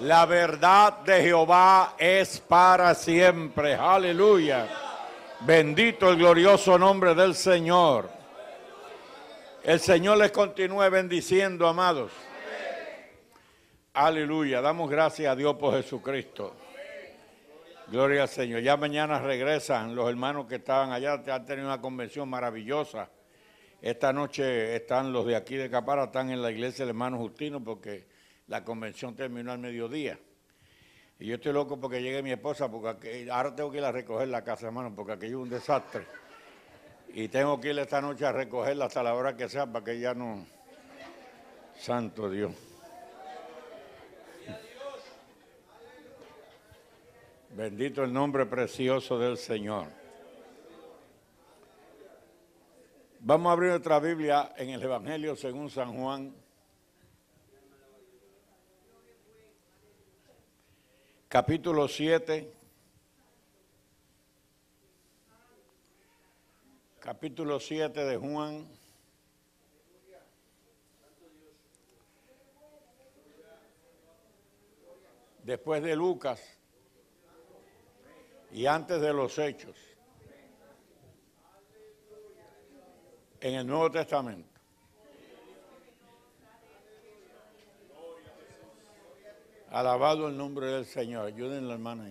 La verdad de Jehová es para siempre. Aleluya. Bendito el glorioso nombre del Señor. El Señor les continúe bendiciendo, amados. Aleluya. Damos gracias a Dios por Jesucristo. Gloria al Señor. Ya mañana regresan los hermanos que estaban allá. Han tenido una convención maravillosa. Esta noche están los de aquí de Capara, están en la iglesia del hermano Justino porque la convención terminó al mediodía. Y yo estoy loco porque llegue mi esposa, porque ahora tengo que ir a recoger la casa, hermano, porque aquello es un desastre. Y tengo que ir esta noche a recogerla hasta la hora que sea para que ya no... Santo Dios. Bendito el nombre precioso del Señor. Vamos a abrir nuestra Biblia en el Evangelio según San Juan capítulo 7, capítulo 7 de Juan. Después de Lucas y antes de los hechos en el Nuevo Testamento. Alabado el nombre del Señor. Ayuden a la hermana.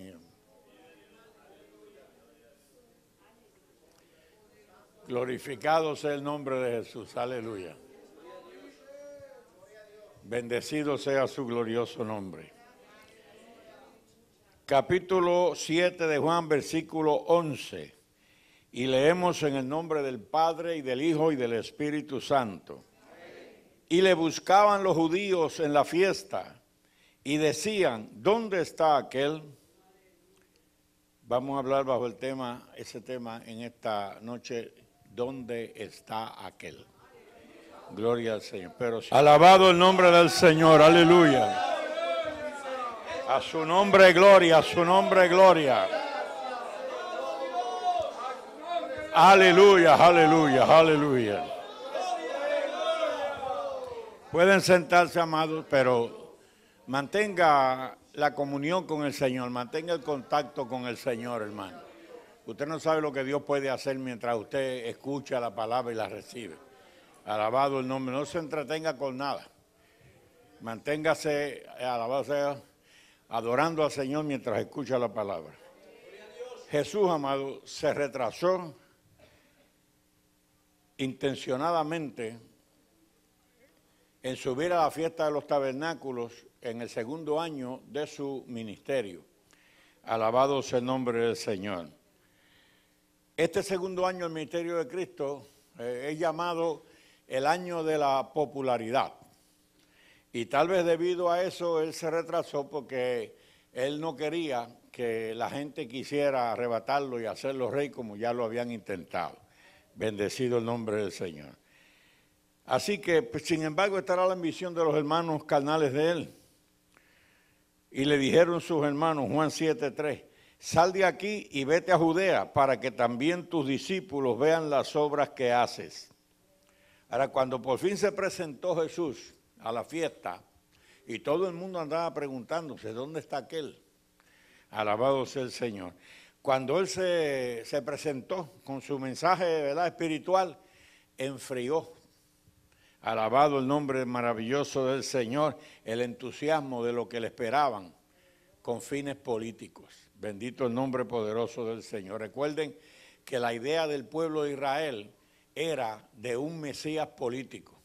Glorificado sea el nombre de Jesús. Aleluya. Bendecido sea su glorioso nombre. Capítulo 7 de Juan, versículo 11. Y leemos en el nombre del Padre y del Hijo y del Espíritu Santo. Y le buscaban los judíos en la fiesta y decían, ¿dónde está aquel? Vamos a hablar bajo el tema, ese tema en esta noche, ¿dónde está aquel? Gloria al Señor. Alabado el nombre del Señor, aleluya. A su nombre gloria, a su nombre gloria. Aleluya, aleluya, aleluya. Pueden sentarse, amados, pero Mantenga la comunión con el Señor, mantenga el contacto con el Señor, hermano. Usted no sabe lo que Dios puede hacer mientras usted escucha la palabra y la recibe. Alabado el nombre, no se entretenga con nada. Manténgase, alabado sea, adorando al Señor mientras escucha la palabra. Jesús, amado, se retrasó intencionadamente en subir a la fiesta de los tabernáculos en el segundo año de su ministerio. Alabado sea el nombre del Señor. Este segundo año del ministerio de Cristo eh, es llamado el año de la popularidad. Y tal vez debido a eso él se retrasó porque él no quería que la gente quisiera arrebatarlo y hacerlo rey como ya lo habían intentado. Bendecido el nombre del Señor. Así que, pues, sin embargo, estará la ambición de los hermanos carnales de él, y le dijeron sus hermanos, Juan 7:3, sal de aquí y vete a Judea para que también tus discípulos vean las obras que haces. Ahora, cuando por fin se presentó Jesús a la fiesta y todo el mundo andaba preguntándose, ¿dónde está aquel? Alabado sea el Señor. Cuando él se, presentó con su mensaje de ¿verdad? espiritual, enfrió Alabado el nombre maravilloso del Señor, el entusiasmo de lo que le esperaban con fines políticos. Bendito el nombre poderoso del Señor. Recuerden que la idea del pueblo de Israel era de un Mesías político,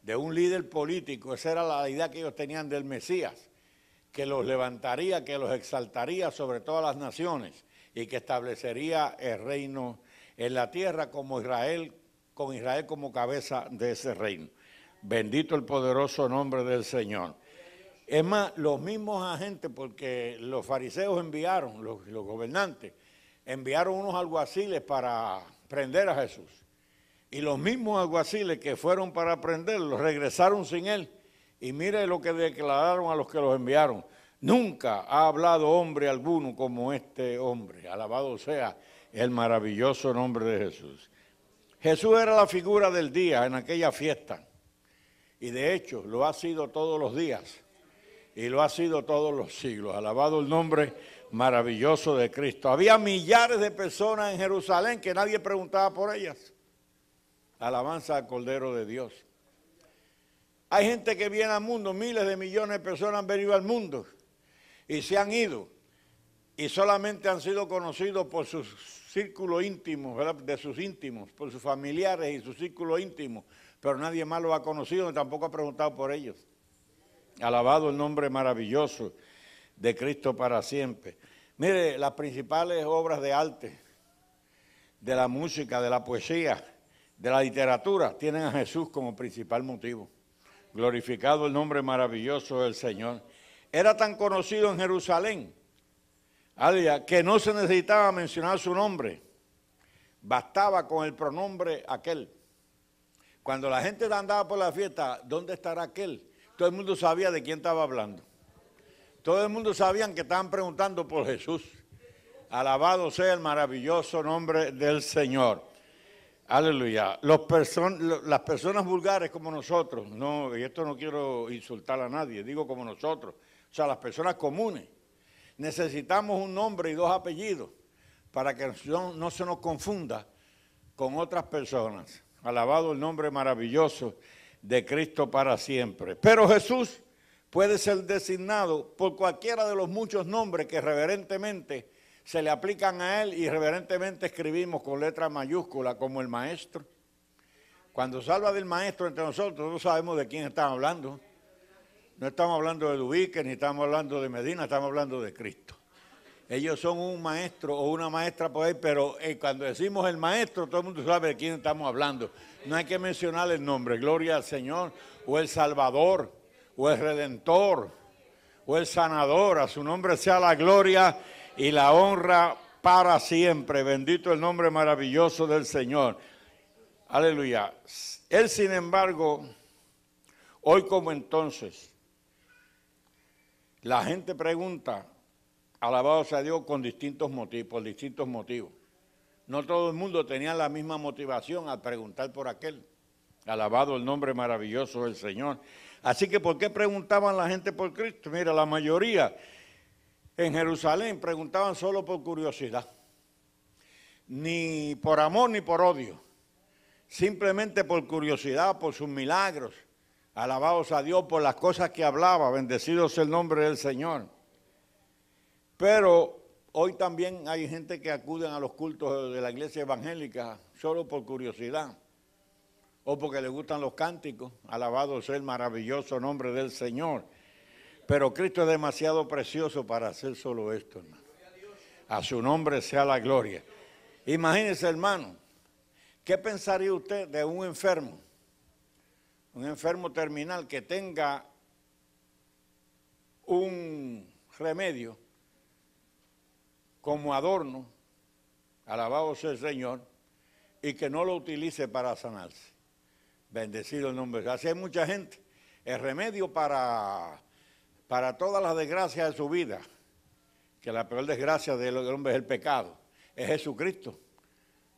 de un líder político. Esa era la idea que ellos tenían del Mesías, que los levantaría, que los exaltaría sobre todas las naciones y que establecería el reino en la tierra como Israel con Israel como cabeza de ese reino. Bendito el poderoso nombre del Señor. Es más, los mismos agentes, porque los fariseos enviaron, los, gobernantes, enviaron unos alguaciles para prender a Jesús. Y los mismos alguaciles que fueron para prenderlo regresaron sin él. Y mire lo que declararon a los que los enviaron. Nunca ha hablado hombre alguno como este hombre. Alabado sea el maravilloso nombre de Jesús. Jesús era la figura del día en aquella fiesta. Y de hecho lo ha sido todos los días. Y lo ha sido todos los siglos. Alabado el nombre maravilloso de Cristo. Había millares de personas en Jerusalén que nadie preguntaba por ellas. Alabanza al Cordero de Dios. Hay gente que viene al mundo, miles de millones de personas han venido al mundo y se han ido y solamente han sido conocidos por sus círculo íntimo, de sus íntimos, por sus familiares y su círculo íntimo, pero nadie más lo ha conocido ni tampoco ha preguntado por ellos. Alabado el nombre maravilloso de Cristo para siempre. Mire, las principales obras de arte, de la música, de la poesía, de la literatura, tienen a Jesús como principal motivo. Glorificado el nombre maravilloso del Señor. Era tan conocido en Jerusalén Aleluya, que no se necesitaba mencionar su nombre, bastaba con el pronombre aquel. Cuando la gente andaba por la fiesta, ¿dónde estará aquel? Todo el mundo sabía de quién estaba hablando. Todo el mundo sabía que estaban preguntando por Jesús. Alabado sea el maravilloso nombre del Señor. Aleluya. las personas vulgares como nosotros, no, y esto no quiero insultar a nadie, digo como nosotros, o sea, las personas comunes necesitamos un nombre y dos apellidos para que no, se nos confunda con otras personas. Alabado el nombre maravilloso de Cristo para siempre. Pero Jesús puede ser designado por cualquiera de los muchos nombres que reverentemente se le aplican a él y reverentemente escribimos con letra mayúscula como el maestro. Cuando salva del maestro entre nosotros, no sabemos de quién están hablando. No estamos hablando de Dubique, ni estamos hablando de Medina, estamos hablando de Cristo. Ellos son un maestro o una maestra por ahí, pero eh, cuando decimos el maestro, todo el mundo sabe de quién estamos hablando. No hay que mencionar el nombre, gloria al Señor, o el Salvador, o el Redentor, o el Sanador. A su nombre sea la gloria y la honra para siempre. Bendito el nombre maravilloso del Señor. Aleluya. Él, sin embargo, hoy como entonces, la gente pregunta, alabado sea Dios, con distintos motivos, por distintos motivos. No todo el mundo tenía la misma motivación al preguntar por aquel. Alabado el nombre maravilloso del Señor. Así que, ¿por qué preguntaban la gente por Cristo? Mira, la mayoría en Jerusalén preguntaban solo por curiosidad, ni por amor ni por odio, simplemente por curiosidad, por sus milagros, Alabados a Dios por las cosas que hablaba, bendecido el nombre del Señor. Pero hoy también hay gente que acuden a los cultos de la iglesia evangélica solo por curiosidad o porque le gustan los cánticos. Alabado sea el maravilloso nombre del Señor. Pero Cristo es demasiado precioso para hacer solo esto, hermano. A su nombre sea la gloria. Imagínese, hermano, ¿qué pensaría usted de un enfermo? un enfermo terminal que tenga un remedio como adorno, alabado sea el Señor, y que no lo utilice para sanarse. Bendecido el nombre. Así hay mucha gente. El remedio para, para todas las desgracias de su vida, que la peor desgracia del hombre es el pecado, es Jesucristo.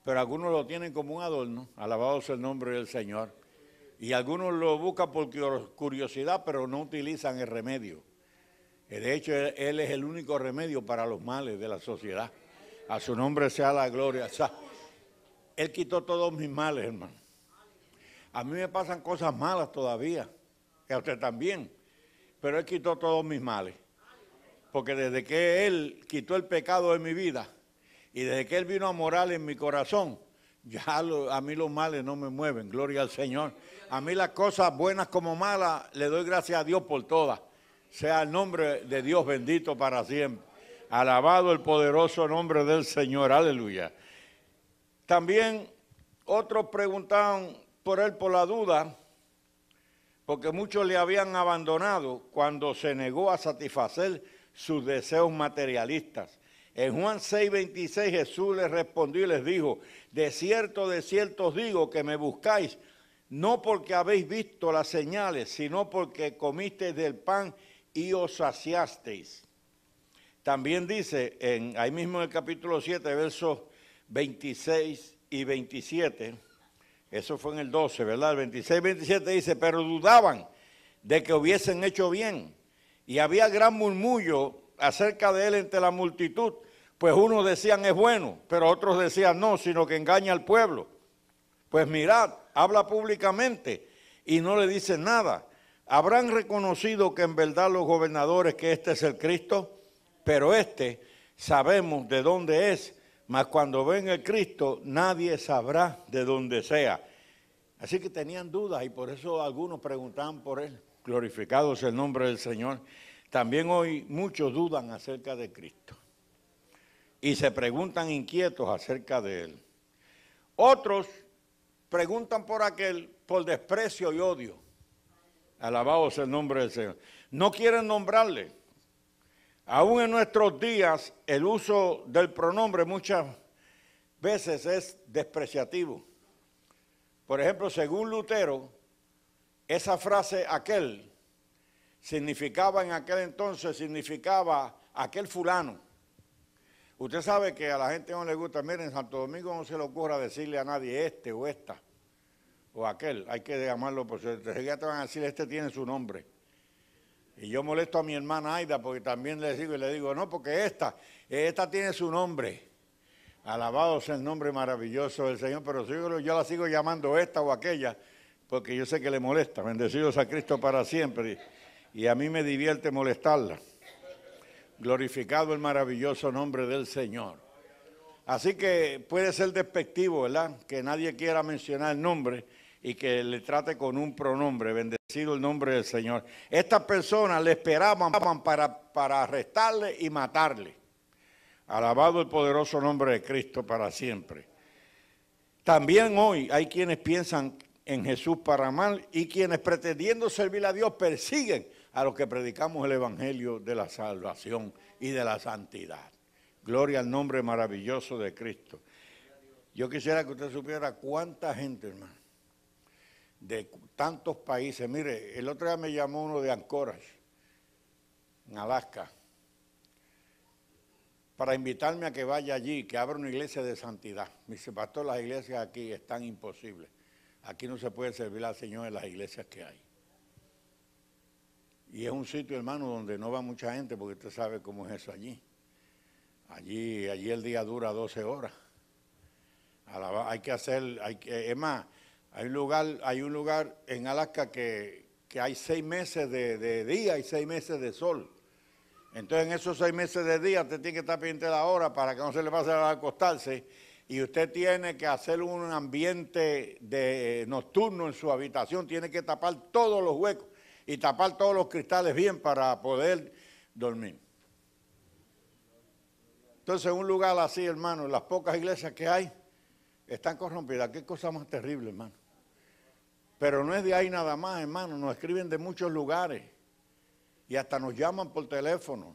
Pero algunos lo tienen como un adorno, alabado sea el nombre del Señor. Y algunos lo buscan por curiosidad, pero no utilizan el remedio. De hecho, Él es el único remedio para los males de la sociedad. A su nombre sea la gloria. él quitó todos mis males, hermano. A mí me pasan cosas malas todavía, y a usted también, pero Él quitó todos mis males. Porque desde que Él quitó el pecado de mi vida y desde que Él vino a morar en mi corazón, ya a mí los males no me mueven, gloria al Señor. A mí las cosas buenas como malas, le doy gracias a Dios por todas. Sea el nombre de Dios bendito para siempre. Alabado el poderoso nombre del Señor, aleluya. También otros preguntaban por él por la duda, porque muchos le habían abandonado cuando se negó a satisfacer sus deseos materialistas en Juan 6, 26 Jesús les respondió y les dijo, de cierto, de cierto os digo que me buscáis, no porque habéis visto las señales, sino porque comisteis del pan y os saciasteis. También dice, en, ahí mismo en el capítulo 7, versos 26 y 27, eso fue en el 12, ¿verdad? El 26 y 27 dice, pero dudaban de que hubiesen hecho bien. Y había gran murmullo acerca de él entre la multitud, pues unos decían es bueno, pero otros decían no, sino que engaña al pueblo. Pues mirad, habla públicamente y no le dicen nada. Habrán reconocido que en verdad los gobernadores que este es el Cristo, pero este sabemos de dónde es, mas cuando ven el Cristo nadie sabrá de dónde sea. Así que tenían dudas y por eso algunos preguntaban por él. Glorificados el nombre del Señor. También hoy muchos dudan acerca de Cristo y se preguntan inquietos acerca de Él. Otros preguntan por aquel por desprecio y odio. Alabado el nombre del Señor. No quieren nombrarle. Aún en nuestros días el uso del pronombre muchas veces es despreciativo. Por ejemplo, según Lutero, esa frase aquel significaba en aquel entonces, significaba aquel fulano. Usted sabe que a la gente no le gusta, miren, en Santo Domingo no se le ocurra decirle a nadie este o esta o aquel, hay que llamarlo por pues, su ya te van a decir, este tiene su nombre. Y yo molesto a mi hermana Aida porque también le digo y le digo, no, porque esta, esta tiene su nombre. Alabado sea el nombre maravilloso del Señor, pero yo, yo la sigo llamando esta o aquella, porque yo sé que le molesta. Bendecidos a Cristo para siempre y a mí me divierte molestarla. Glorificado el maravilloso nombre del Señor. Así que puede ser despectivo, ¿verdad? Que nadie quiera mencionar el nombre y que le trate con un pronombre. Bendecido el nombre del Señor. Estas personas le esperaban para, para arrestarle y matarle. Alabado el poderoso nombre de Cristo para siempre. También hoy hay quienes piensan en Jesús para mal y quienes pretendiendo servir a Dios persiguen a los que predicamos el Evangelio de la salvación y de la santidad. Gloria al nombre maravilloso de Cristo. Yo quisiera que usted supiera cuánta gente, hermano, de tantos países. Mire, el otro día me llamó uno de Anchorage, en Alaska, para invitarme a que vaya allí, que abra una iglesia de santidad. Me dice, pastor, las iglesias aquí están imposibles. Aquí no se puede servir al Señor en las iglesias que hay. Y es un sitio, hermano, donde no va mucha gente, porque usted sabe cómo es eso allí. Allí, allí el día dura 12 horas. hay que hacer, hay es más, hay un lugar, hay un lugar en Alaska que, hay seis meses de, día y seis meses de sol. Entonces en esos seis meses de día usted tiene que estar pendiente la hora para que no se le pase a acostarse y usted tiene que hacer un ambiente de, nocturno en su habitación, tiene que tapar todos los huecos y tapar todos los cristales bien para poder dormir. Entonces, un lugar así, hermano, las pocas iglesias que hay están corrompidas. Qué cosa más terrible, hermano. Pero no es de ahí nada más, hermano. Nos escriben de muchos lugares y hasta nos llaman por teléfono.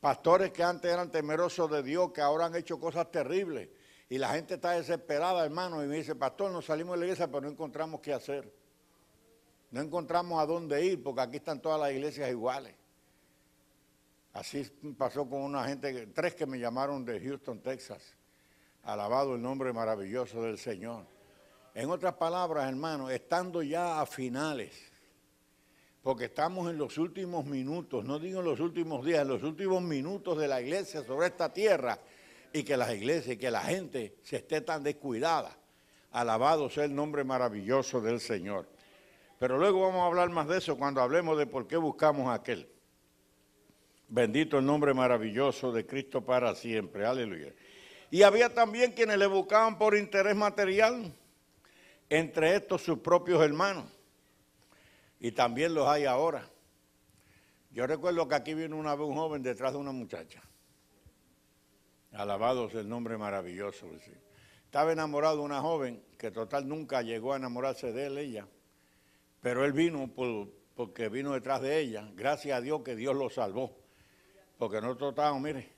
Pastores que antes eran temerosos de Dios, que ahora han hecho cosas terribles. Y la gente está desesperada, hermano, y me dice, pastor, nos salimos de la iglesia, pero no encontramos qué hacer. No encontramos a dónde ir porque aquí están todas las iglesias iguales. Así pasó con una gente, tres que me llamaron de Houston, Texas. Alabado el nombre maravilloso del Señor. En otras palabras, hermano, estando ya a finales, porque estamos en los últimos minutos, no digo en los últimos días, en los últimos minutos de la iglesia sobre esta tierra, y que las iglesias y que la gente se esté tan descuidada. Alabado sea el nombre maravilloso del Señor. Pero luego vamos a hablar más de eso cuando hablemos de por qué buscamos a aquel. Bendito el nombre maravilloso de Cristo para siempre. Aleluya. Y había también quienes le buscaban por interés material, entre estos sus propios hermanos. Y también los hay ahora. Yo recuerdo que aquí vino una vez un joven detrás de una muchacha. Alabados el nombre maravilloso. Estaba enamorado de una joven que total nunca llegó a enamorarse de él, ella. Pero él vino porque vino detrás de ella. Gracias a Dios que Dios lo salvó. Porque nosotros estamos, mire,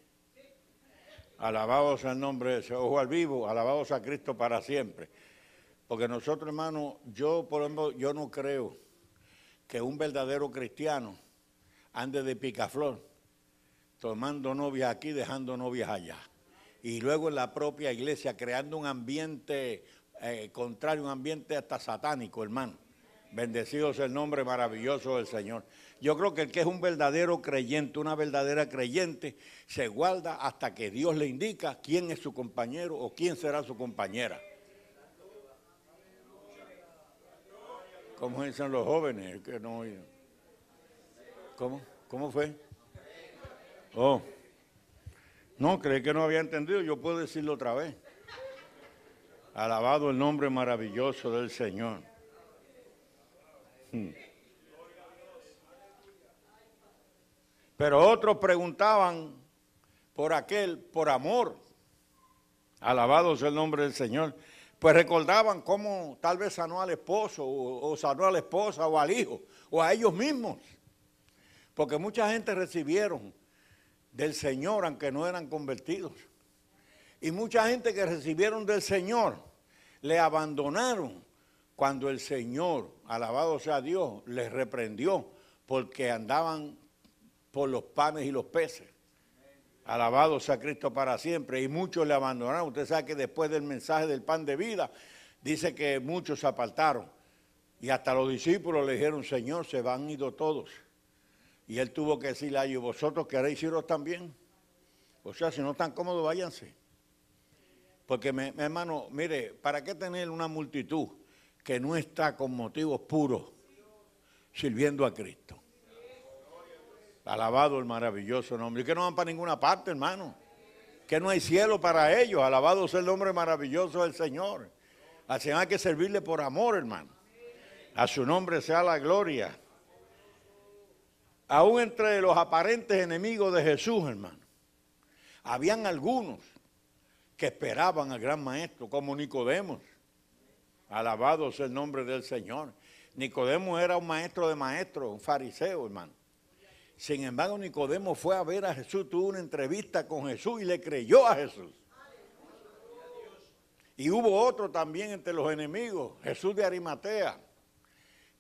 alabados el nombre de ese ojo al vivo, alabados a Cristo para siempre. Porque nosotros, hermano, yo, por ejemplo, yo no creo que un verdadero cristiano ande de picaflor, tomando novias aquí, dejando novias allá. Y luego en la propia iglesia, creando un ambiente eh, contrario, un ambiente hasta satánico, hermano. Bendecido el nombre maravilloso del Señor. Yo creo que el que es un verdadero creyente, una verdadera creyente, se guarda hasta que Dios le indica quién es su compañero o quién será su compañera. Como dicen los jóvenes, que no ¿Cómo? ¿Cómo fue? Oh. No, creí que no había entendido, yo puedo decirlo otra vez. Alabado el nombre maravilloso del Señor. Hmm. Pero otros preguntaban por aquel, por amor. Alabado el nombre del Señor. Pues recordaban cómo tal vez sanó al esposo, o, o sanó a la esposa, o al hijo, o a ellos mismos. Porque mucha gente recibieron del Señor, aunque no eran convertidos. Y mucha gente que recibieron del Señor, le abandonaron cuando el Señor alabado sea Dios, les reprendió porque andaban por los panes y los peces. Alabado sea Cristo para siempre. Y muchos le abandonaron. Usted sabe que después del mensaje del pan de vida, dice que muchos se apartaron. Y hasta los discípulos le dijeron, Señor, se van ido todos. Y él tuvo que decirle a ellos, vosotros queréis iros también. O sea, si no están cómodos, váyanse. Porque, hermano, mire, ¿para qué tener una multitud que no está con motivos puros sirviendo a Cristo. Alabado el maravilloso nombre. Que no van para ninguna parte, hermano. Que no hay cielo para ellos. Alabado sea el nombre maravilloso del Señor. Al Señor hay que servirle por amor, hermano. A su nombre sea la gloria. Aún entre los aparentes enemigos de Jesús, hermano, habían algunos que esperaban al gran maestro, como Nicodemos Alabado el nombre del Señor. Nicodemo era un maestro de maestros, un fariseo, hermano. Sin embargo, Nicodemo fue a ver a Jesús, tuvo una entrevista con Jesús y le creyó a Jesús. Y hubo otro también entre los enemigos, Jesús de Arimatea,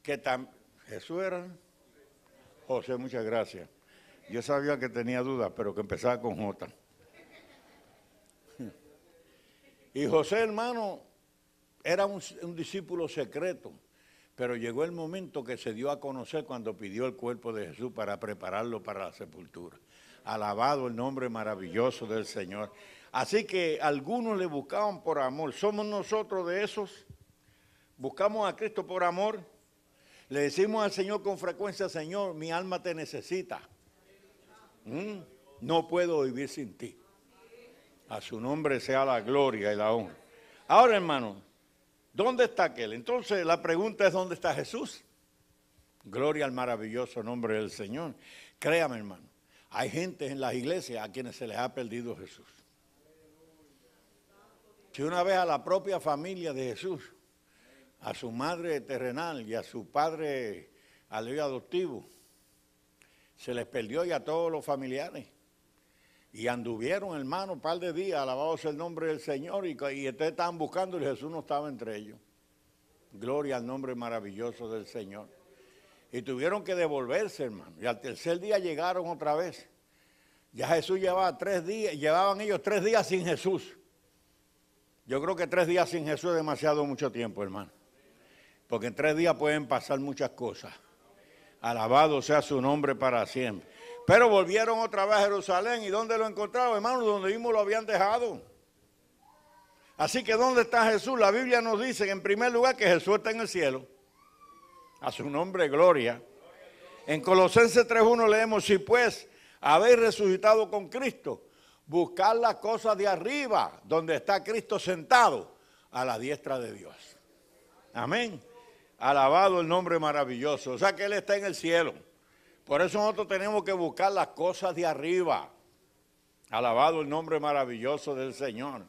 que Jesús era José, muchas gracias. Yo sabía que tenía dudas, pero que empezaba con J. Y José, hermano, era un, discípulo secreto, pero llegó el momento que se dio a conocer cuando pidió el cuerpo de Jesús para prepararlo para la sepultura. Alabado el nombre maravilloso del Señor. Así que algunos le buscaban por amor. ¿Somos nosotros de esos? ¿Buscamos a Cristo por amor? Le decimos al Señor con frecuencia, Señor, mi alma te necesita. ¿Mm? No puedo vivir sin ti. A su nombre sea la gloria y la honra. Ahora, hermano, ¿Dónde está aquel? Entonces la pregunta es, ¿dónde está Jesús? Gloria al maravilloso nombre del Señor. Créame, hermano, hay gente en las iglesias a quienes se les ha perdido Jesús. Si una vez a la propia familia de Jesús, a su madre terrenal y a su padre al adoptivo, se les perdió y a todos los familiares. Y anduvieron, hermano, un par de días, alabados el nombre del Señor, y, y ustedes estaban buscando y Jesús no estaba entre ellos. Gloria al nombre maravilloso del Señor. Y tuvieron que devolverse, hermano. Y al tercer día llegaron otra vez. Ya Jesús llevaba tres días, llevaban ellos tres días sin Jesús. Yo creo que tres días sin Jesús es demasiado mucho tiempo, hermano. Porque en tres días pueden pasar muchas cosas. Alabado sea su nombre para siempre. Pero volvieron otra vez a Jerusalén. ¿Y dónde lo encontraron, Hermanos, Donde mismo lo habían dejado. Así que ¿dónde está Jesús? La Biblia nos dice en primer lugar que Jesús está en el cielo. A su nombre, gloria. En Colosenses 3.1 leemos, si pues habéis resucitado con Cristo, buscad las cosas de arriba, donde está Cristo sentado, a la diestra de Dios. Amén. Alabado el nombre maravilloso. O sea que Él está en el cielo. Por eso nosotros tenemos que buscar las cosas de arriba. Alabado el nombre maravilloso del Señor.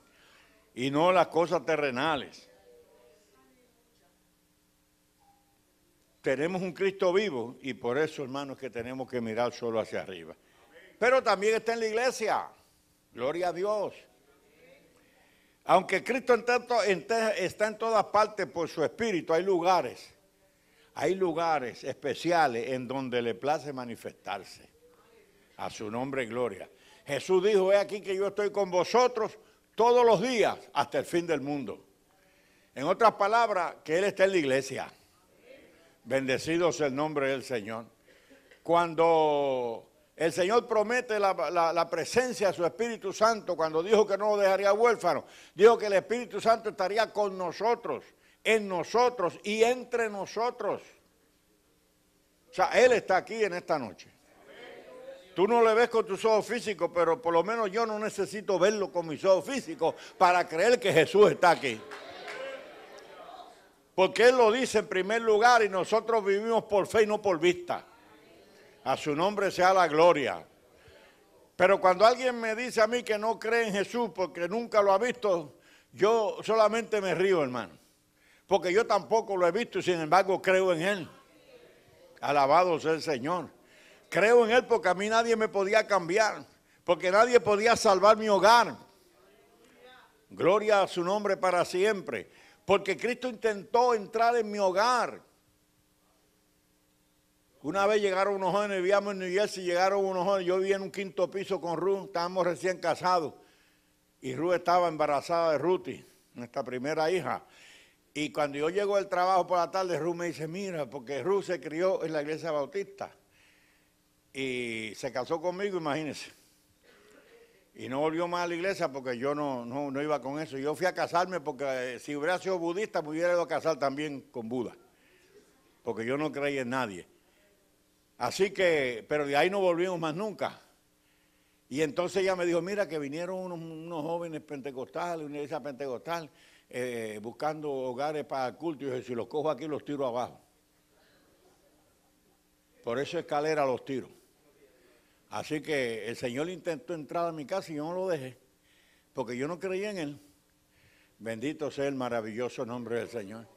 Y no las cosas terrenales. Tenemos un Cristo vivo y por eso, hermanos, que tenemos que mirar solo hacia arriba. Pero también está en la iglesia. Gloria a Dios. Aunque Cristo está en todas partes por su espíritu, hay lugares hay lugares especiales en donde le place manifestarse. A su nombre, y gloria. Jesús dijo, he aquí que yo estoy con vosotros todos los días hasta el fin del mundo. En otras palabras, que Él está en la iglesia. Bendecido el nombre del Señor. Cuando el Señor promete la, la, presencia de su Espíritu Santo cuando dijo que no lo dejaría huérfano. Dijo que el Espíritu Santo estaría con nosotros en nosotros y entre nosotros. O sea, Él está aquí en esta noche. Tú no le ves con tus ojos físicos, pero por lo menos yo no necesito verlo con mis ojos físicos para creer que Jesús está aquí. Porque Él lo dice en primer lugar y nosotros vivimos por fe y no por vista. A su nombre sea la gloria. Pero cuando alguien me dice a mí que no cree en Jesús porque nunca lo ha visto, yo solamente me río, hermano porque yo tampoco lo he visto y sin embargo creo en Él. Alabado sea el Señor. Creo en Él porque a mí nadie me podía cambiar, porque nadie podía salvar mi hogar. Gloria a su nombre para siempre, porque Cristo intentó entrar en mi hogar. Una vez llegaron unos jóvenes, vivíamos en New Jersey, llegaron unos jóvenes, yo vivía en un quinto piso con Ruth, estábamos recién casados, y Ruth estaba embarazada de Ruthie, nuestra primera hija. Y cuando yo llego al trabajo por la tarde, Ruth me dice, mira, porque Ruth se crió en la iglesia bautista y se casó conmigo, imagínense. Y no volvió más a la iglesia porque yo no, no, iba con eso. Yo fui a casarme porque eh, si hubiera sido budista me hubiera ido a casar también con Buda. Porque yo no creía en nadie. Así que, pero de ahí no volvimos más nunca. Y entonces ella me dijo, mira que vinieron unos jóvenes pentecostales, una iglesia pentecostal, eh, buscando hogares para culto. Y si los cojo aquí, los tiro abajo. Por eso escalera los tiro. Así que el Señor intentó entrar a mi casa y yo no lo dejé, porque yo no creía en Él. Bendito sea el maravilloso nombre del Señor.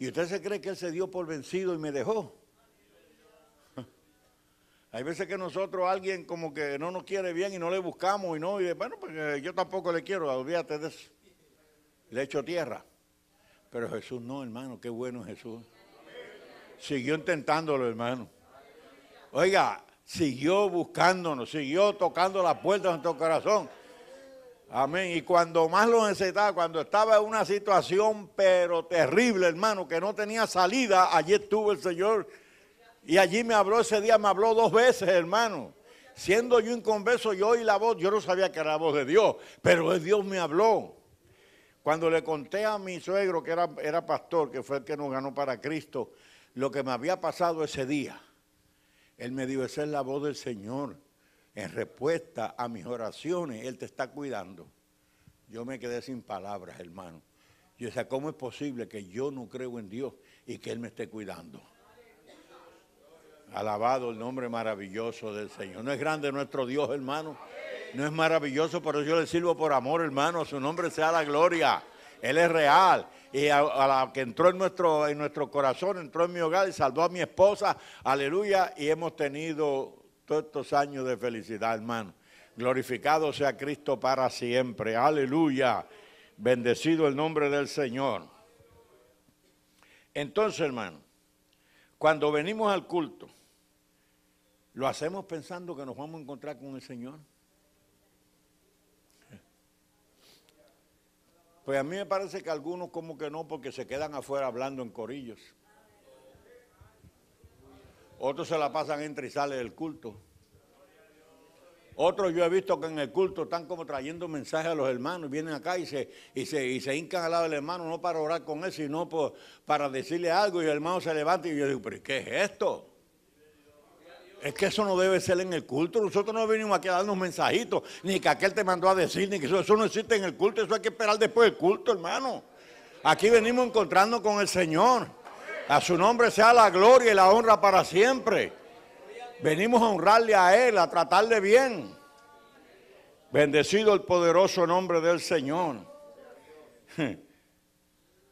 ¿Y usted se cree que Él se dio por vencido y me dejó? Hay veces que nosotros alguien como que no nos quiere bien y no le buscamos y no, y bueno, pues eh, yo tampoco le quiero, olvídate de eso le echo tierra. Pero Jesús no, hermano, qué bueno Jesús. Siguió intentándolo, hermano. Oiga, siguió buscándonos, siguió tocando las puertas de tu corazón. Amén. Y cuando más lo necesitaba, cuando estaba en una situación pero terrible, hermano, que no tenía salida, allí estuvo el Señor. Y allí me habló ese día, me habló dos veces, hermano. Siendo yo inconverso, yo oí la voz, yo no sabía que era la voz de Dios, pero Dios me habló. Cuando le conté a mi suegro, que era, era pastor, que fue el que nos ganó para Cristo, lo que me había pasado ese día, él me dijo, esa es la voz del Señor. En respuesta a mis oraciones, Él te está cuidando. Yo me quedé sin palabras, hermano. Yo decía, ¿cómo es posible que yo no creo en Dios y que Él me esté cuidando? Alabado el nombre maravilloso del Señor. ¿No es grande nuestro Dios, hermano? ¿No es maravilloso? Pero yo le sirvo por amor, hermano. Su nombre sea la gloria. Él es real. Y a, la que entró en nuestro, en nuestro corazón, entró en mi hogar y salvó a mi esposa. Aleluya. Y hemos tenido todos estos años de felicidad, hermano. Glorificado sea Cristo para siempre. Aleluya. Bendecido el nombre del Señor. Entonces, hermano, cuando venimos al culto, lo hacemos pensando que nos vamos a encontrar con el Señor. Pues a mí me parece que algunos como que no, porque se quedan afuera hablando en corillos. Otros se la pasan entre y sale del culto. Otros yo he visto que en el culto están como trayendo mensajes a los hermanos, vienen acá y se, y se, y se hincan al lado del hermano, no para orar con él, sino para decirle algo, y el hermano se levanta y yo digo, pero ¿qué es esto? Es que eso no debe ser en el culto. Nosotros no venimos aquí a darnos mensajitos, ni que aquel te mandó a decir, ni que eso, no existe en el culto. Eso hay que esperar después del culto, hermano. Aquí venimos encontrando con el Señor. A su nombre sea la gloria y la honra para siempre. Venimos a honrarle a Él, a tratarle bien. Bendecido el poderoso nombre del Señor.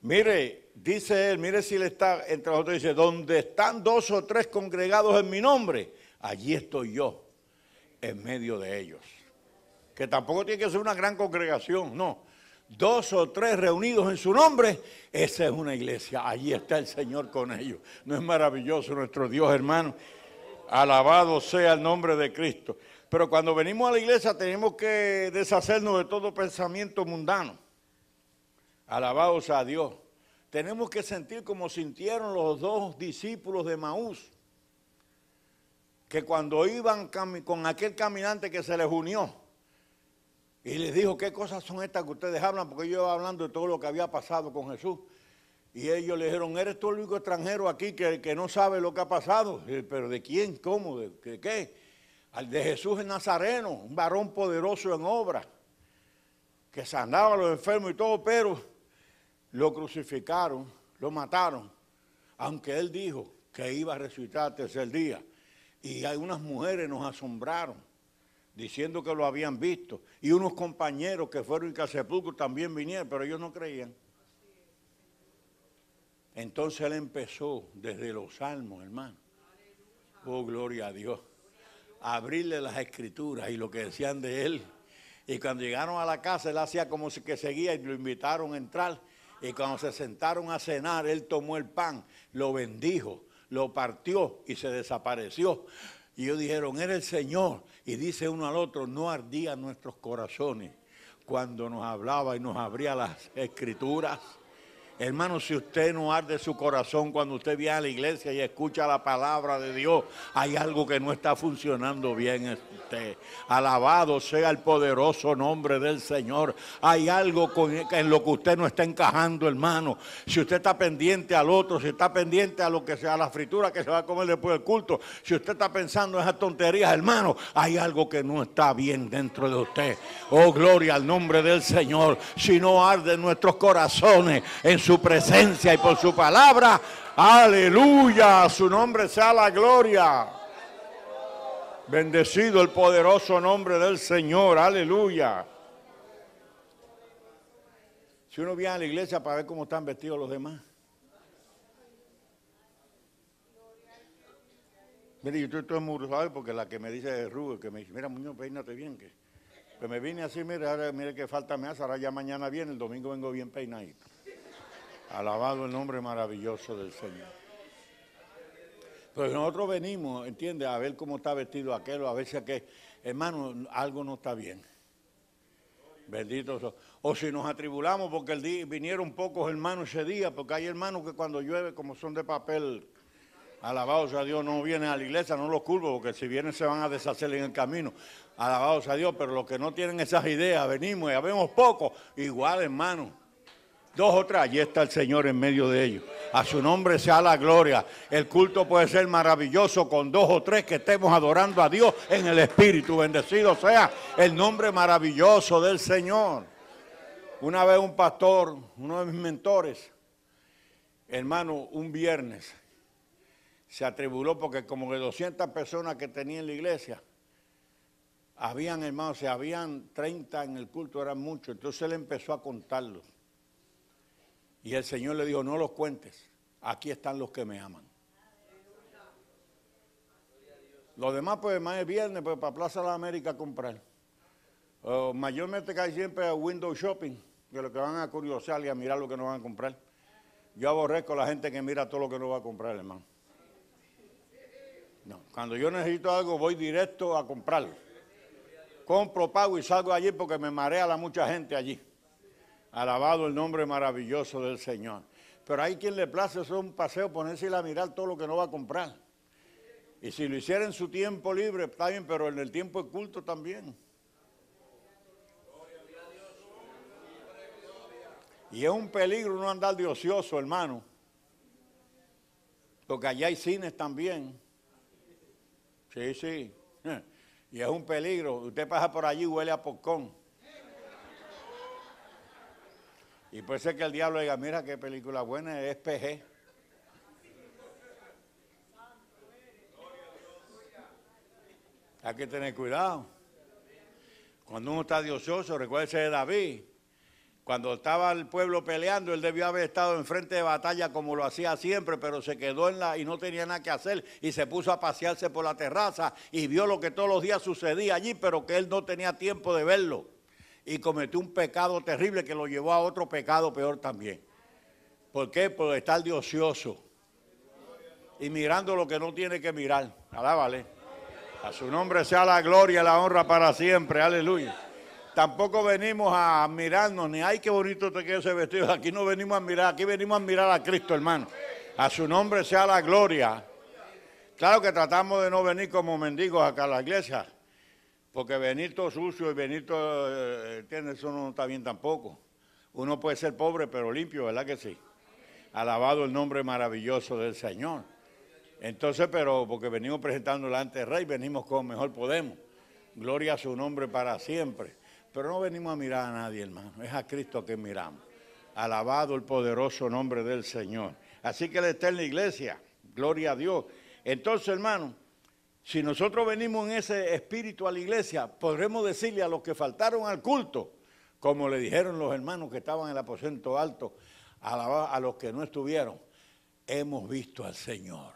mire, dice él, mire si le está entre nosotros, dice, donde están dos o tres congregados en mi nombre, allí estoy yo en medio de ellos. Que tampoco tiene que ser una gran congregación, no. Dos o tres reunidos en su nombre, esa es una iglesia. Allí está el Señor con ellos. ¿No es maravilloso nuestro Dios, hermano? Alabado sea el nombre de Cristo. Pero cuando venimos a la iglesia tenemos que deshacernos de todo pensamiento mundano. Alabados a Dios. Tenemos que sentir como sintieron los dos discípulos de Maús que cuando iban con aquel caminante que se les unió y les dijo, ¿qué cosas son estas que ustedes hablan? Porque yo iba hablando de todo lo que había pasado con Jesús. Y ellos le dijeron, eres tú el único extranjero aquí que, que no sabe lo que ha pasado. Pero ¿de quién? ¿Cómo? ¿De, qué? Al de Jesús el Nazareno, un varón poderoso en obra, que sanaba a los enfermos y todo, pero lo crucificaron, lo mataron, aunque él dijo que iba a resucitar el tercer día y algunas mujeres nos asombraron diciendo que lo habían visto. Y unos compañeros que fueron y sepulcro también vinieron, pero ellos no creían. Entonces él empezó desde los salmos, hermano. Oh, gloria a Dios. abrirle las escrituras y lo que decían de él. Y cuando llegaron a la casa, él hacía como si que seguía y lo invitaron a entrar. Y cuando se sentaron a cenar, él tomó el pan, lo bendijo lo partió y se desapareció. Y ellos dijeron, era el Señor. Y dice uno al otro, no ardía nuestros corazones cuando nos hablaba y nos abría las escrituras. Hermano, si usted no arde su corazón cuando usted viene a la iglesia y escucha la palabra de Dios, hay algo que no está funcionando bien Alabado sea el poderoso nombre del Señor. Hay algo en lo que usted no está encajando, hermano. Si usted está pendiente al otro, si está pendiente a lo que sea, la fritura que se va a comer después del culto, si usted está pensando en esas tonterías, hermano, hay algo que no está bien dentro de usted. Oh, gloria al nombre del Señor. Si no arde nuestros corazones, en su su presencia y por su palabra. Aleluya, su nombre sea la gloria. Bendecido el poderoso nombre del Señor, aleluya. Si uno viene a la iglesia para ver cómo están vestidos los demás. Mire, yo estoy todo raro porque la que me dice es Rubio, que me dice, mira Muñoz, peínate bien, que, me vine así, mira, mira qué falta me hace, ahora ya mañana viene, el domingo vengo bien peinadito. Alabado el nombre maravilloso del Señor. Pero nosotros venimos, entiende, A ver cómo está vestido aquel, a ver si aquel, hermano, algo no está bien. Bendito O si nos atribulamos porque el día, vinieron pocos hermanos ese día, porque hay hermanos que cuando llueve, como son de papel, alabados a Dios, no vienen a la iglesia, no los culpo, porque si vienen se van a deshacer en el camino. Alabados a Dios, pero los que no tienen esas ideas, venimos y habemos pocos. igual hermano dos o tres, allí está el Señor en medio de ellos. A su nombre sea la gloria. El culto puede ser maravilloso con dos o tres que estemos adorando a Dios en el Espíritu. Bendecido sea el nombre maravilloso del Señor. Una vez un pastor, uno de mis mentores, hermano, un viernes, se atribuló porque como de 200 personas que tenía en la iglesia, habían hermanos, habían 30 en el culto, eran muchos. Entonces él empezó a contarlos y el Señor le dijo, no los cuentes, aquí están los que me aman. Los demás, pues, más es viernes, pues, para Plaza de la América comprar. Mayormente eh, mayormente cae siempre a window shopping, que lo que van a curiosar y a mirar lo que no van a comprar. Yo aborrezco a la gente que mira todo lo que no va a comprar, hermano. No, cuando yo necesito algo, voy directo a comprarlo. Compro, pago y salgo allí porque me marea la mucha gente allí. Alabado el nombre maravilloso del Señor. Pero hay quien le place es un paseo, ponerse a mirar todo lo que no va a comprar. Y si lo hiciera en su tiempo libre, está bien, pero en el tiempo de culto también. Y es un peligro no andar de ocioso, hermano. Porque allá hay cines también. Sí, sí. Y es un peligro. Usted pasa por allí huele a pocón. Y puede ser que el diablo diga, mira qué película buena, es PG. Hay que tener cuidado. Cuando uno está diososo, recuérdese de David. Cuando estaba el pueblo peleando, él debió haber estado en frente de batalla como lo hacía siempre, pero se quedó en la y no tenía nada que hacer y se puso a pasearse por la terraza y vio lo que todos los días sucedía allí, pero que él no tenía tiempo de verlo y cometió un pecado terrible que lo llevó a otro pecado peor también. ¿Por qué? Por estar de ocioso y mirando lo que no tiene que mirar. Alábale. A su nombre sea la gloria, la honra para siempre. Aleluya. Tampoco venimos a admirarnos, ni ay, qué bonito te queda ese vestido. Aquí no venimos a mirar, aquí venimos a mirar a Cristo, hermano. A su nombre sea la gloria. Claro que tratamos de no venir como mendigos acá a la iglesia. Porque venir todo sucio y venir todo, eh, Eso no está bien tampoco. Uno puede ser pobre pero limpio, ¿verdad que sí? Alabado el nombre maravilloso del Señor. Entonces, pero porque venimos presentando delante el Rey, venimos como mejor podemos. Gloria a su nombre para siempre. Pero no venimos a mirar a nadie, hermano. Es a Cristo que miramos. Alabado el poderoso nombre del Señor. Así que Él está en la iglesia. Gloria a Dios. Entonces, hermano. Si nosotros venimos en ese espíritu a la iglesia, podremos decirle a los que faltaron al culto, como le dijeron los hermanos que estaban en el aposento alto, a, los que no estuvieron, hemos visto al Señor.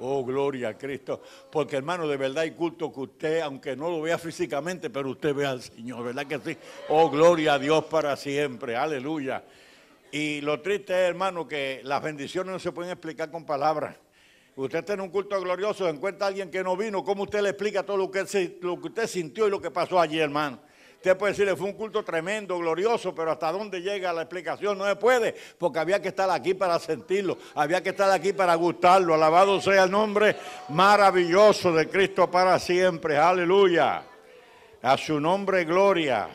Oh, gloria a Cristo. Porque hermano, de verdad hay culto que usted, aunque no lo vea físicamente, pero usted ve al Señor, ¿verdad que sí? Oh, gloria a Dios para siempre. Aleluya. Y lo triste es, hermano, que las bendiciones no se pueden explicar con palabras usted está en un culto glorioso, encuentra a alguien que no vino, ¿cómo usted le explica todo lo que, lo que usted sintió y lo que pasó allí, hermano? Usted puede decirle, fue un culto tremendo, glorioso, pero hasta dónde llega la explicación no se puede, porque había que estar aquí para sentirlo, había que estar aquí para gustarlo. Alabado sea el nombre maravilloso de Cristo para siempre. Aleluya. A su nombre, gloria.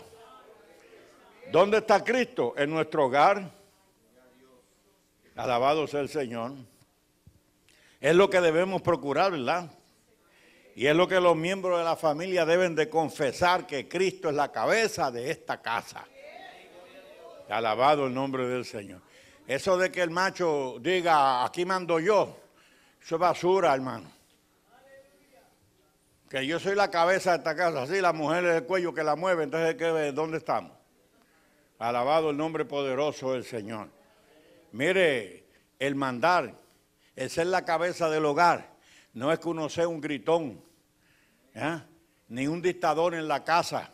¿Dónde está Cristo? En nuestro hogar. Alabado sea el Señor. Es lo que debemos procurar, ¿verdad? Y es lo que los miembros de la familia deben de confesar que Cristo es la cabeza de esta casa. Alabado el nombre del Señor. Eso de que el macho diga, aquí mando yo, eso es basura, hermano. Que yo soy la cabeza de esta casa, así la mujer es el cuello que la mueve, entonces ¿dónde estamos? Alabado el nombre poderoso del Señor. Mire, el mandar el ser la cabeza del hogar no es que uno sea un gritón, ni un dictador en la casa.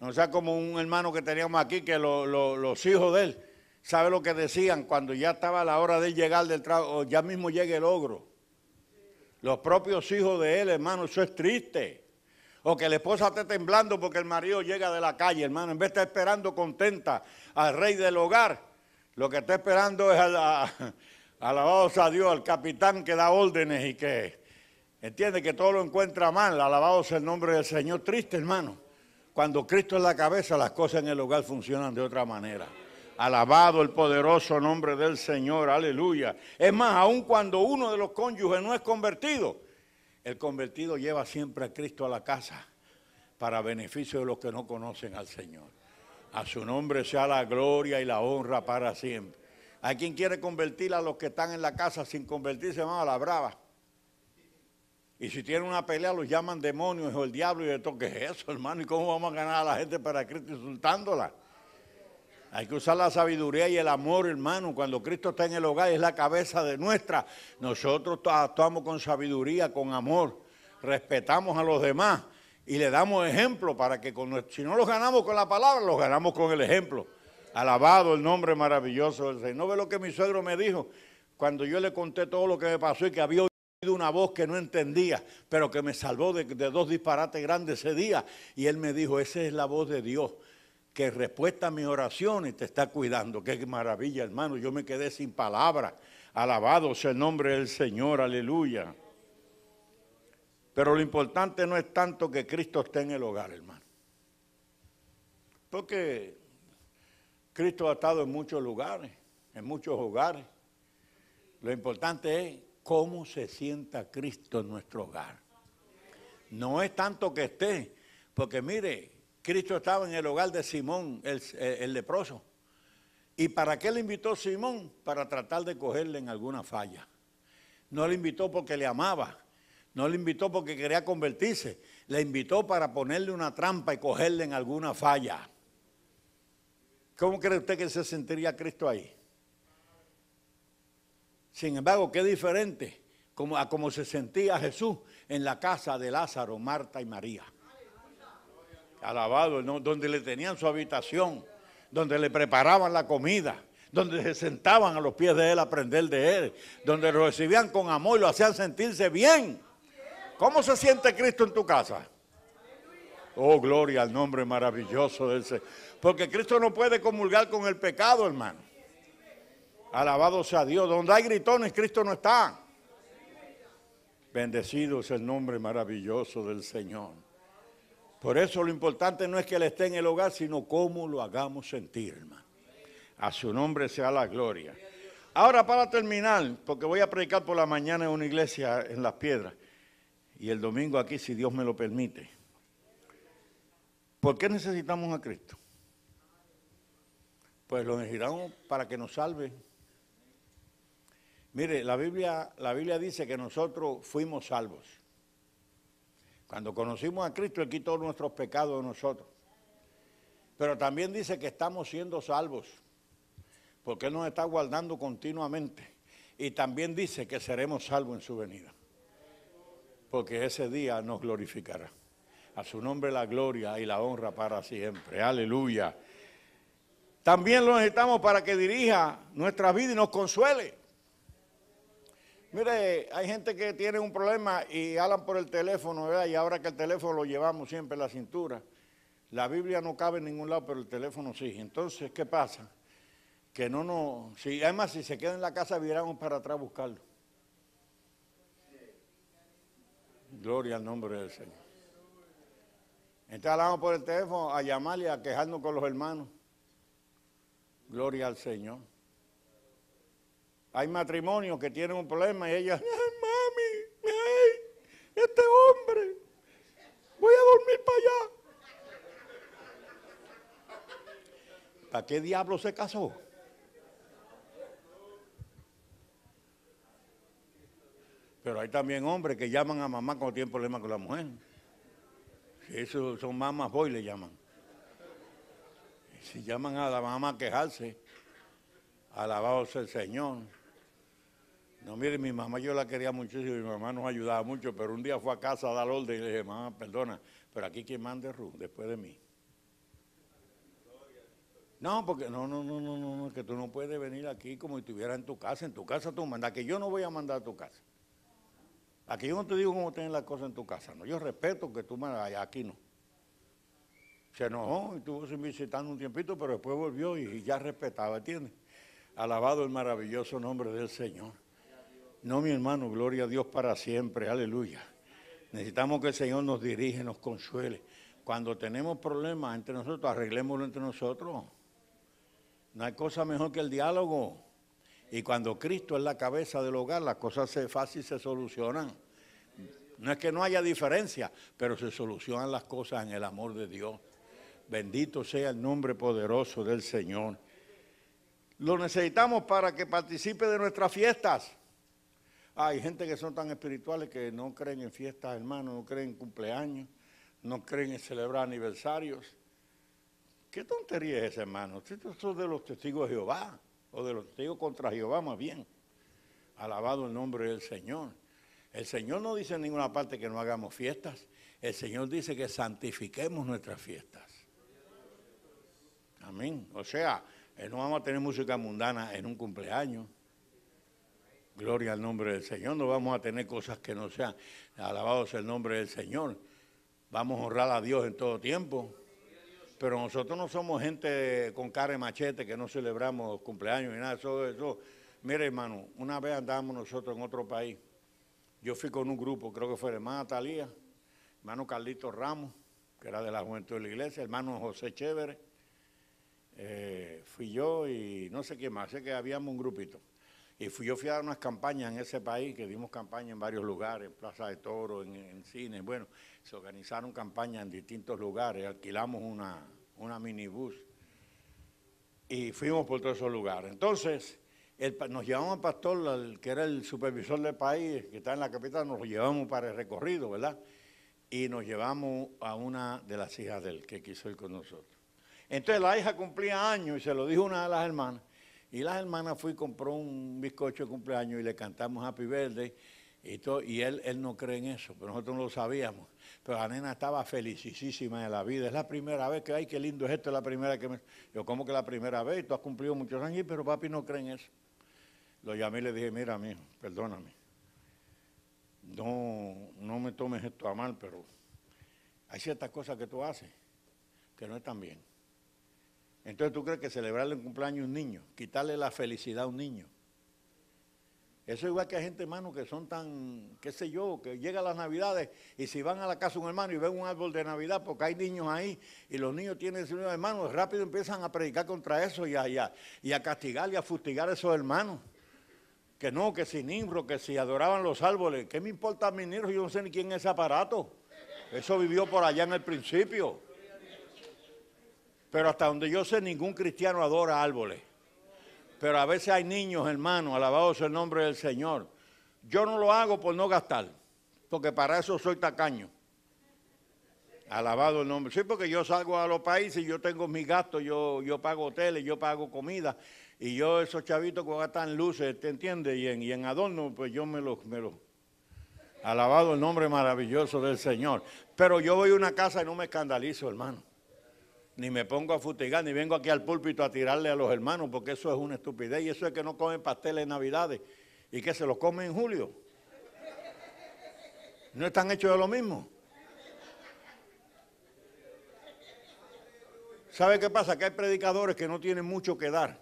No sea como un hermano que teníamos aquí, que los hijos de él, ¿sabe lo que decían? Cuando ya estaba la hora de llegar del trabajo, ya mismo llega el ogro. Los propios hijos de él, hermano, eso es triste. O que la esposa esté temblando porque el marido llega de la calle, hermano. En vez de estar esperando contenta al rey del hogar, lo que está esperando es a la, Alabados sea Dios, al capitán que da órdenes y que entiende que todo lo encuentra mal. Alabado el nombre del Señor. Triste, hermano. Cuando Cristo es la cabeza, las cosas en el hogar funcionan de otra manera. Alabado el poderoso nombre del Señor, aleluya. Es más, aun cuando uno de los cónyuges no es convertido, el convertido lleva siempre a Cristo a la casa para beneficio de los que no conocen al Señor. A su nombre sea la gloria y la honra para siempre. Hay quien quiere convertir a los que están en la casa sin convertirse, hermano, a la brava. Y si tienen una pelea, los llaman demonios o el diablo y todo ¿qué es eso, hermano? ¿Y cómo vamos a ganar a la gente para Cristo insultándola? Hay que usar la sabiduría y el amor, hermano. Cuando Cristo está en el hogar, es la cabeza de nuestra. Nosotros actuamos con sabiduría, con amor. Respetamos a los demás y le damos ejemplo para que con si no los ganamos con la palabra, los ganamos con el ejemplo. Alabado el nombre maravilloso del Señor. ¿No ve lo que mi suegro me dijo? Cuando yo le conté todo lo que me pasó y que había oído una voz que no entendía, pero que me salvó de, dos disparates grandes ese día. Y él me dijo, esa es la voz de Dios que respuesta a mi oración y te está cuidando. Qué maravilla, hermano. Yo me quedé sin palabras. Alabado sea el nombre del Señor. Aleluya. Pero lo importante no es tanto que Cristo esté en el hogar, hermano. Porque Cristo ha estado en muchos lugares, en muchos hogares. Lo importante es cómo se sienta Cristo en nuestro hogar. No es tanto que esté, porque mire, Cristo estaba en el hogar de Simón, el, leproso. ¿Y para qué le invitó Simón? Para tratar de cogerle en alguna falla. No le invitó porque le amaba, no le invitó porque quería convertirse, le invitó para ponerle una trampa y cogerle en alguna falla. ¿Cómo cree usted que se sentiría Cristo ahí? Sin embargo, qué diferente como, a cómo se sentía Jesús en la casa de Lázaro, Marta y María. Alabado, donde le tenían su habitación, donde le preparaban la comida, donde se sentaban a los pies de él a aprender de él, donde lo recibían con amor y lo hacían sentirse bien. ¿Cómo se siente Cristo en tu casa? Oh, gloria al nombre maravilloso del Señor. Porque Cristo no puede comulgar con el pecado, hermano. Alabado sea Dios. Donde hay gritones, Cristo no está. Bendecido es el nombre maravilloso del Señor. Por eso lo importante no es que Él esté en el hogar, sino cómo lo hagamos sentir, hermano. A su nombre sea la gloria. Ahora para terminar, porque voy a predicar por la mañana en una iglesia en Las Piedras y el domingo aquí, si Dios me lo permite. ¿Por qué necesitamos a Cristo? Pues lo necesitamos para que nos salve. Mire, la Biblia, la Biblia dice que nosotros fuimos salvos. Cuando conocimos a Cristo, Él quitó nuestros pecados de nosotros. Pero también dice que estamos siendo salvos, porque nos está guardando continuamente. Y también dice que seremos salvos en su venida, porque ese día nos glorificará. A su nombre la gloria y la honra para siempre. Aleluya. También lo necesitamos para que dirija nuestra vida y nos consuele. Mire, hay gente que tiene un problema y hablan por el teléfono, ¿verdad? Y ahora que el teléfono lo llevamos siempre en la cintura, la Biblia no cabe en ningún lado, pero el teléfono sí. Entonces, ¿qué pasa? Que no nos... Si, además, si se queda en la casa, viramos para atrás a buscarlo. Gloria al nombre del Señor. Está hablando por el teléfono a llamarle, y a quejarnos con los hermanos. Gloria al Señor. Hay matrimonios que tienen un problema y ella, ay, mami, ay, este hombre, voy a dormir para allá. ¿Para qué diablo se casó? Pero hay también hombres que llaman a mamá cuando tienen problemas con la mujer. Eso son mamás boy, le llaman. Si llaman a la mamá a quejarse, alabado sea el Señor. No, mire, mi mamá yo la quería muchísimo, mi mamá nos ayudaba mucho, pero un día fue a casa a dar orden y le dije, mamá, perdona, pero aquí quien manda es Ruth, después de mí. No, porque no, no, no, no, no, no, que tú no puedes venir aquí como si estuviera en tu casa. En tu casa tú mandas, que yo no voy a mandar a tu casa. Aquí yo no te digo cómo tener las cosas en tu casa, no. Yo respeto que tú me hagas, aquí no. Se enojó y estuvo visitando un tiempito, pero después volvió y, ya respetaba, ¿entiendes? Alabado el maravilloso nombre del Señor. No, mi hermano, gloria a Dios para siempre, aleluya. Necesitamos que el Señor nos dirige, nos consuele. Cuando tenemos problemas entre nosotros, arreglémoslo entre nosotros. No hay cosa mejor que el diálogo. Y cuando Cristo es la cabeza del hogar, las cosas se, fácil se solucionan. No es que no haya diferencia, pero se solucionan las cosas en el amor de Dios. Bendito sea el nombre poderoso del Señor. Lo necesitamos para que participe de nuestras fiestas. Hay gente que son tan espirituales que no creen en fiestas, hermano, no creen en cumpleaños, no creen en celebrar aniversarios. ¿Qué tontería es esa, hermano? Esto es de los testigos de Jehová o de los testigos contra Jehová más bien. Alabado el nombre del Señor. El Señor no dice en ninguna parte que no hagamos fiestas. El Señor dice que santifiquemos nuestras fiestas. Amén. O sea, eh, no vamos a tener música mundana en un cumpleaños. Gloria al nombre del Señor. No vamos a tener cosas que no sean. alabados el nombre del Señor. Vamos a honrar a Dios en todo tiempo pero nosotros no somos gente con cara y machete que no celebramos cumpleaños ni nada, eso, eso. Mire, hermano, una vez andábamos nosotros en otro país, yo fui con un grupo, creo que fue la hermana Talía, hermano Carlito Ramos, que era de la Juventud de la Iglesia, hermano José Chévere, eh, fui yo y no sé quién más, sé que habíamos un grupito. Y fui, yo fui a dar unas campañas en ese país, que dimos campaña en varios lugares, en Plaza de Toro, en, cine, Bueno, se organizaron campañas en distintos lugares, alquilamos una, una minibús y fuimos por todos esos lugares. Entonces, nos llevamos al pastor, que era el supervisor del país, que está en la capital, nos lo llevamos para el recorrido, ¿verdad? Y nos llevamos a una de las hijas de él, que quiso ir con nosotros. Entonces la hija cumplía años y se lo dijo una de las hermanas. Y las hermanas fui, compró un bizcocho de cumpleaños y le cantamos Happy Verde Y, todo, y él, él no cree en eso, pero nosotros no lo sabíamos. Pero la nena estaba felicísima de la vida. Es la primera vez que, ay, qué lindo es esto, es la primera que me... Yo, ¿cómo que la primera vez? tú has cumplido muchos años, pero papi no cree en eso. Lo llamé y le dije, mira, hijo, perdóname. No, no me tomes esto a mal, pero hay ciertas cosas que tú haces que no están bien. Entonces tú crees que celebrarle un cumpleaños a un niño, quitarle la felicidad a un niño. Eso es igual que hay gente, hermano, que son tan, qué sé yo, que llega las navidades y si van a la casa de un hermano y ven un árbol de navidad porque hay niños ahí y los niños tienen ese hermano, rápido empiezan a predicar contra eso y a, castigar y a fustigar a esos hermanos. Que no, que sin nimbro, que si adoraban los árboles, ¿qué me importa a mi niño? Yo no sé ni quién es ese aparato. Eso vivió por allá en el principio. Pero hasta donde yo sé, ningún cristiano adora árboles. Pero a veces hay niños, hermanos, alabados el nombre del Señor. Yo no lo hago por no gastar, porque para eso soy tacaño. Alabado el nombre. Sí, porque yo salgo a los países, y yo tengo mis gastos, yo, yo pago hoteles, yo pago comida. Y yo, esos chavitos que gastan luces, ¿te entiendes? Y en, y en adorno, pues yo me los. Me lo. Alabado el nombre maravilloso del Señor. Pero yo voy a una casa y no me escandalizo, hermano ni me pongo a fustigar, ni vengo aquí al púlpito a tirarle a los hermanos, porque eso es una estupidez. Y eso es que no comen pasteles en Navidades y que se los comen en julio. ¿No están hechos de lo mismo? ¿Sabe qué pasa? Que hay predicadores que no tienen mucho que dar,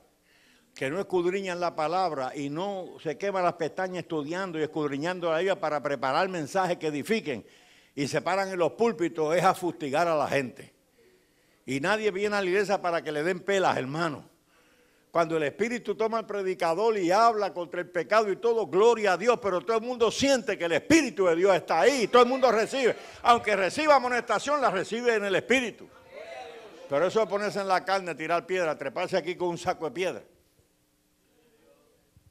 que no escudriñan la palabra y no se queman las pestañas estudiando y escudriñando la ella para preparar mensajes que edifiquen. Y se paran en los púlpitos es a fustigar a la gente. Y nadie viene a la iglesia para que le den pelas, hermano. Cuando el Espíritu toma al predicador y habla contra el pecado y todo, gloria a Dios, pero todo el mundo siente que el Espíritu de Dios está ahí, todo el mundo recibe. Aunque reciba amonestación, la recibe en el Espíritu. Pero eso es ponerse en la carne, tirar piedra, treparse aquí con un saco de piedra.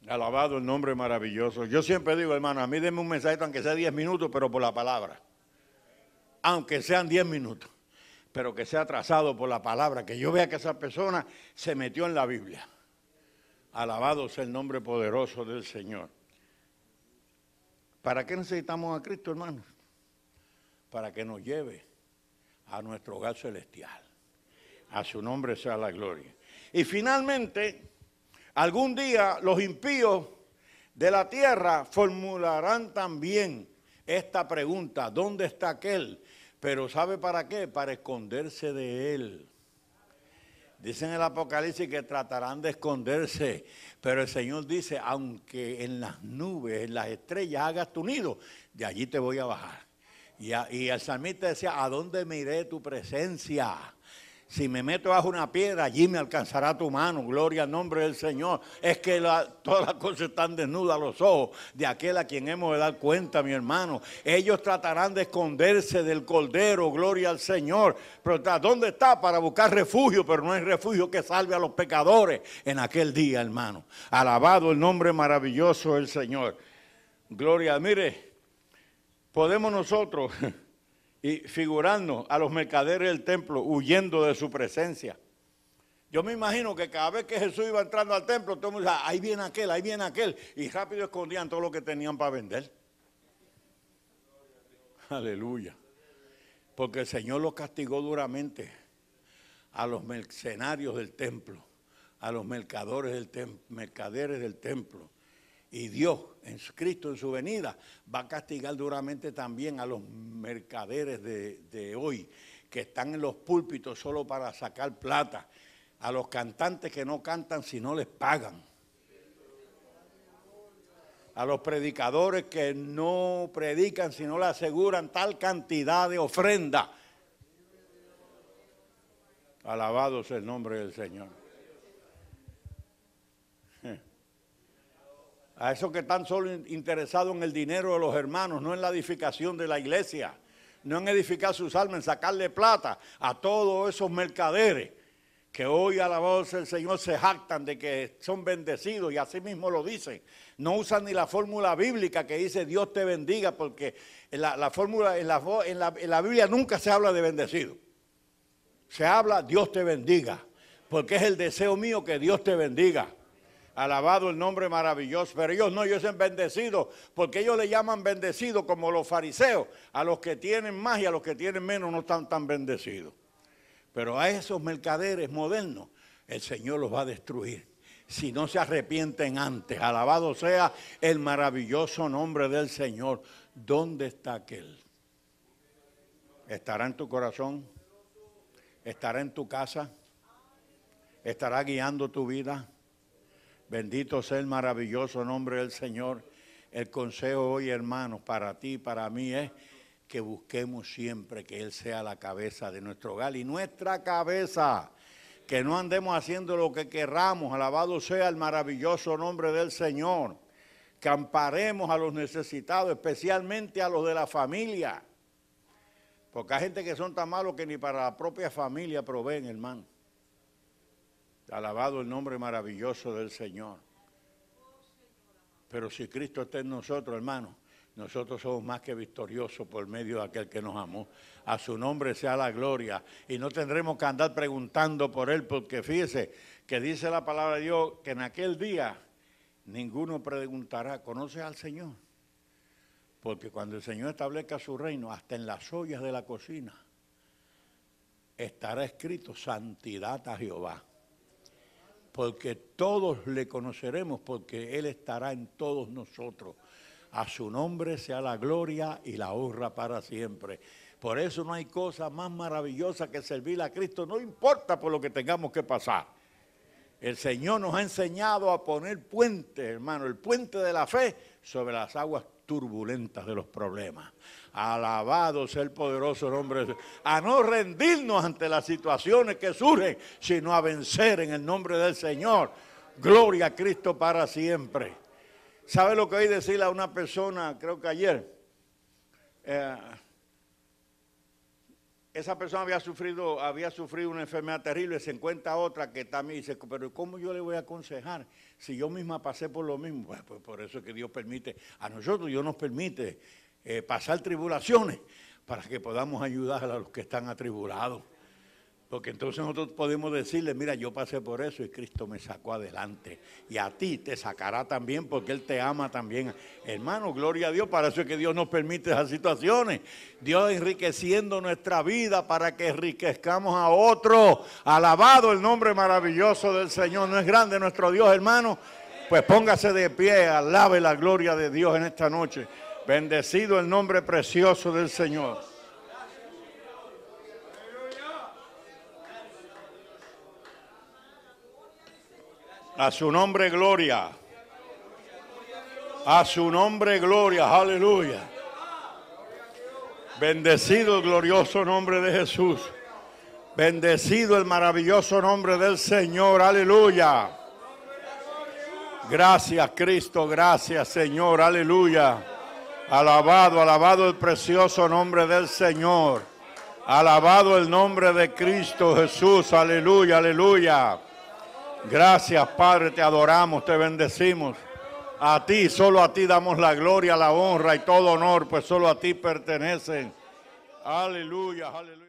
Alabado el nombre maravilloso. Yo siempre digo, hermano, a mí denme un mensajito, aunque sea 10 minutos, pero por la palabra. Aunque sean 10 minutos pero que sea trazado por la palabra, que yo vea que esa persona se metió en la Biblia. Alabado sea el nombre poderoso del Señor. ¿Para qué necesitamos a Cristo, hermanos? Para que nos lleve a nuestro hogar celestial. A su nombre sea la gloria. Y finalmente, algún día los impíos de la tierra formularán también esta pregunta, ¿dónde está aquel pero ¿sabe para qué? Para esconderse de él. Dicen en el Apocalipsis que tratarán de esconderse, pero el Señor dice, aunque en las nubes, en las estrellas hagas tu nido, de allí te voy a bajar. Y, y el salmista decía, ¿a dónde miré tu presencia? Si me meto bajo una piedra, allí me alcanzará tu mano. Gloria al nombre del Señor. Es que todas las cosas están desnudas a los ojos de aquel a quien hemos de dar cuenta, mi hermano. Ellos tratarán de esconderse del cordero. Gloria al Señor. Pero ¿dónde está? Para buscar refugio, pero no hay refugio que salve a los pecadores en aquel día, hermano. Alabado el nombre maravilloso del Señor. Gloria, mire, podemos nosotros y figurando a los mercaderes del templo huyendo de su presencia. Yo me imagino que cada vez que Jesús iba entrando al templo, todo el mundo ahí viene aquel, ahí viene aquel, y rápido escondían todo lo que tenían para vender. Aleluya. Porque el Señor los castigó duramente a los mercenarios del templo, a los mercadores del mercaderes del templo, y Dios, en Cristo, en su venida, va a castigar duramente también a los mercaderes de, hoy, que están en los púlpitos solo para sacar plata, a los cantantes que no cantan si no les pagan a los predicadores que no predican si no le aseguran tal cantidad de ofrenda. Alabado el nombre del Señor. a esos que están solo interesados en el dinero de los hermanos, no en la edificación de la iglesia, no en edificar sus almas, en sacarle plata a todos esos mercaderes que hoy a la voz del Señor se jactan de que son bendecidos y así mismo lo dicen. No usan ni la fórmula bíblica que dice Dios te bendiga porque la, fórmula, en la Biblia nunca se habla de bendecido. Se habla Dios te bendiga porque es el deseo mío que Dios te bendiga. Alabado el nombre maravilloso. Pero ellos no, ellos son bendecido. porque ellos le llaman bendecido como los fariseos. A los que tienen más y a los que tienen menos no están tan bendecidos. Pero a esos mercaderes modernos, el Señor los va a destruir. Si no se arrepienten antes, alabado sea el maravilloso nombre del Señor. ¿Dónde está aquel? ¿Estará en tu corazón? ¿Estará en tu casa? ¿Estará guiando tu vida? Bendito sea el maravilloso nombre del Señor. El consejo hoy, hermanos, para ti y para mí es que busquemos siempre que Él sea la cabeza de nuestro hogar y nuestra cabeza. Que no andemos haciendo lo que querramos. Alabado sea el maravilloso nombre del Señor. Que amparemos a los necesitados, especialmente a los de la familia. Porque hay gente que son tan malos que ni para la propia familia proveen, hermano. Alabado el nombre maravilloso del Señor. Pero si Cristo está en nosotros, hermano, nosotros somos más que victoriosos por medio de aquel que nos amó. A su nombre sea la gloria. Y no tendremos que andar preguntando por él, porque fíjese que dice la palabra de Dios que en aquel día ninguno preguntará, conoce al Señor? Porque cuando el Señor establezca su reino, hasta en las ollas de la cocina, estará escrito santidad a Jehová porque todos le conoceremos, porque Él estará en todos nosotros. A su nombre sea la gloria y la honra para siempre. Por eso no hay cosa más maravillosa que servir a Cristo, no importa por lo que tengamos que pasar. El Señor nos ha enseñado a poner puentes, hermano, el puente de la fe sobre las aguas turbulentas de los problemas. Alabado sea el poderoso nombre A no rendirnos ante las situaciones que surgen, sino a vencer en el nombre del Señor. Gloria a Cristo para siempre. ¿Sabe lo que oí decirle a una persona, creo que ayer? Eh, esa persona había sufrido, había sufrido una enfermedad terrible, se encuentra otra que también dice, pero ¿cómo yo le voy a aconsejar si yo misma pasé por lo mismo? pues por eso es que Dios permite, a nosotros Dios nos permite eh, pasar tribulaciones para que podamos ayudar a los que están atribulados. Porque entonces nosotros podemos decirle, mira, yo pasé por eso y Cristo me sacó adelante. Y a ti te sacará también porque Él te ama también. Hermano, gloria a Dios, para eso es que Dios nos permite esas situaciones. Dios enriqueciendo nuestra vida para que enriquezcamos a otro. Alabado el nombre maravilloso del Señor. ¿No es grande nuestro Dios, hermano? Pues póngase de pie, alabe la gloria de Dios en esta noche. Bendecido el nombre precioso del Señor. A su nombre gloria. A su nombre gloria. Aleluya. Bendecido el glorioso nombre de Jesús. Bendecido el maravilloso nombre del Señor. Aleluya. Gracias Cristo. Gracias Señor. Aleluya. Alabado, alabado el precioso nombre del Señor. Alabado el nombre de Cristo Jesús. Aleluya, aleluya. Gracias, Padre, te adoramos, te bendecimos. A ti, solo a ti damos la gloria, la honra y todo honor, pues solo a ti pertenecen. Aleluya, aleluya.